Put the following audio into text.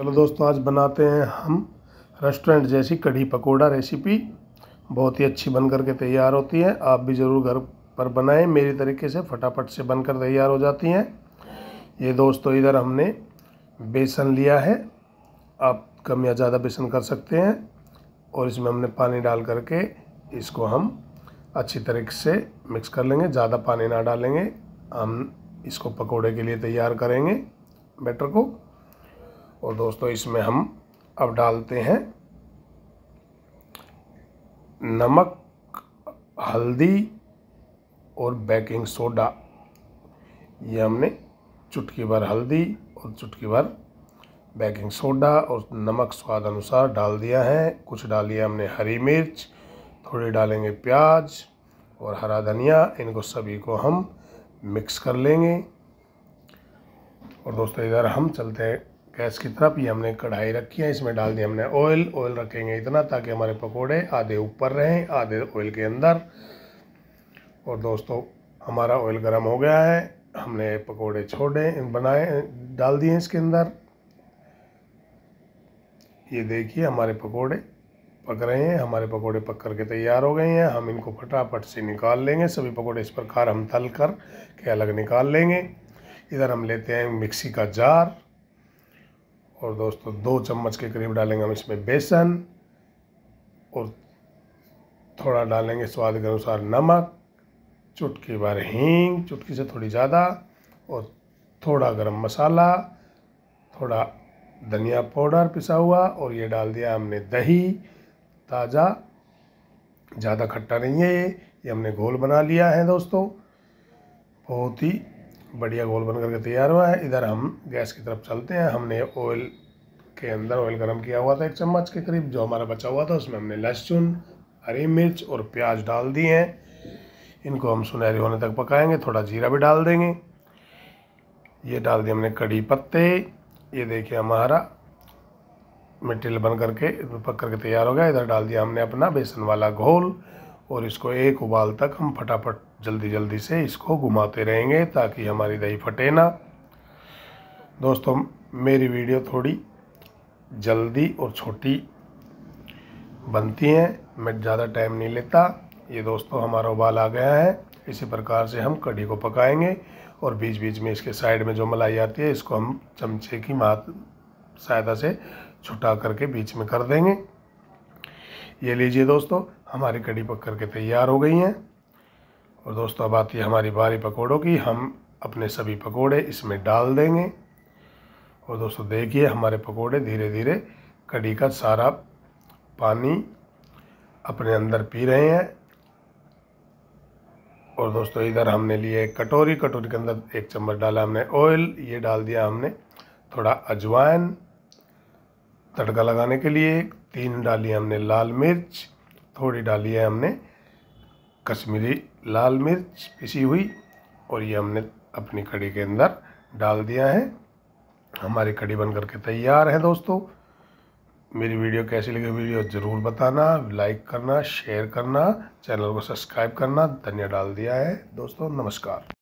चलो दोस्तों आज बनाते हैं हम रेस्टोरेंट जैसी कढ़ी पकोड़ा रेसिपी बहुत ही अच्छी बन के तैयार होती है आप भी ज़रूर घर पर बनाएं मेरी तरीके से फटाफट से बनकर तैयार हो जाती हैं ये दोस्तों इधर हमने बेसन लिया है आप कम या ज़्यादा बेसन कर सकते हैं और इसमें हमने पानी डाल करके इसको हम अच्छी तरीके से मिक्स कर लेंगे ज़्यादा पानी ना डालेंगे हम इसको पकौड़े के लिए तैयार करेंगे बैटर को और दोस्तों इसमें हम अब डालते हैं नमक हल्दी और बेकिंग सोडा ये हमने चुटकी भर हल्दी और चुटकी भर बेकिंग सोडा और नमक स्वाद अनुसार डाल दिया है कुछ डाली हमने हरी मिर्च थोड़ी डालेंगे प्याज और हरा धनिया इनको सभी को हम मिक्स कर लेंगे और दोस्तों इधर हम चलते हैं गैस की तरफ ये हमने कढ़ाई रखी है इसमें डाल दिया हमने ऑयल ऑयल रखेंगे इतना ताकि हमारे पकोड़े आधे ऊपर रहें आधे ऑयल के अंदर और दोस्तों हमारा ऑयल गर्म हो गया है हमने पकोड़े छोड़े बनाए डाल दिए इसके अंदर ये देखिए हमारे पकोड़े पक रहे हैं हमारे पकोड़े पक कर के तैयार हो गए हैं हम इनको फटाफट से निकाल लेंगे सभी पकोड़े इस प्रकार हम तल कर के अलग निकाल लेंगे इधर हम लेते हैं मिक्सी का जार और दोस्तों दो चम्मच के करीब डालेंगे हम इसमें बेसन और थोड़ा डालेंगे स्वाद के अनुसार नमक चुटकी भर हींग चुटकी से थोड़ी ज़्यादा और थोड़ा गरम मसाला थोड़ा धनिया पाउडर पिसा हुआ और ये डाल दिया हमने दही ताज़ा ज़्यादा खट्टा नहीं है ये ये हमने घोल बना लिया है दोस्तों बहुत ही बढ़िया गोल बन करके तैयार हुआ है इधर हम गैस की तरफ चलते हैं हमने ऑयल के अंदर ऑयल गर्म किया हुआ था एक चम्मच के करीब जो हमारा बचा हुआ था उसमें हमने लहसुन हरी मिर्च और प्याज डाल दिए हैं इनको हम सुनहरे होने तक पकाएंगे थोड़ा जीरा भी डाल देंगे ये डाल दिए हमने कड़ी पत्ते ये देखिए हमारा मिट्टी बन करके पक करके तैयार हो गया इधर डाल दिया हमने अपना बेसन वाला घोल और इसको एक उबाल तक हम फटाफट जल्दी जल्दी से इसको घुमाते रहेंगे ताकि हमारी दही फटे ना दोस्तों मेरी वीडियो थोड़ी जल्दी और छोटी बनती हैं मैं ज़्यादा टाइम नहीं लेता ये दोस्तों हमारा उबाल आ गया है इसी प्रकार से हम कढ़ी को पकाएंगे और बीच बीच में इसके साइड में जो मलाई आती है इसको हम चमचे की मात सहायता से छुटा करके बीच में कर देंगे ये लीजिए दोस्तों हमारी कढ़ी पक करके तैयार हो गई हैं और दोस्तों अब आती है हमारी बारी पकौड़ों की हम अपने सभी पकोड़े इसमें डाल देंगे और दोस्तों देखिए हमारे पकोड़े धीरे धीरे कड़ी का सारा पानी अपने अंदर पी रहे हैं और दोस्तों इधर हमने लिए कटोरी कटोरी के अंदर एक चम्मच डाला हमने ऑयल ये डाल दिया हमने थोड़ा अजवाइन तड़का लगाने के लिए तीन डाली हमने लाल मिर्च थोड़ी डाली है हमने कश्मीरी लाल मिर्च पिसी हुई और ये हमने अपनी कड़ी के अंदर डाल दिया है हमारी कड़ी बनकर के तैयार है दोस्तों मेरी वीडियो कैसी लगी वीडियो ज़रूर बताना लाइक करना शेयर करना चैनल को सब्सक्राइब करना धन्य डाल दिया है दोस्तों नमस्कार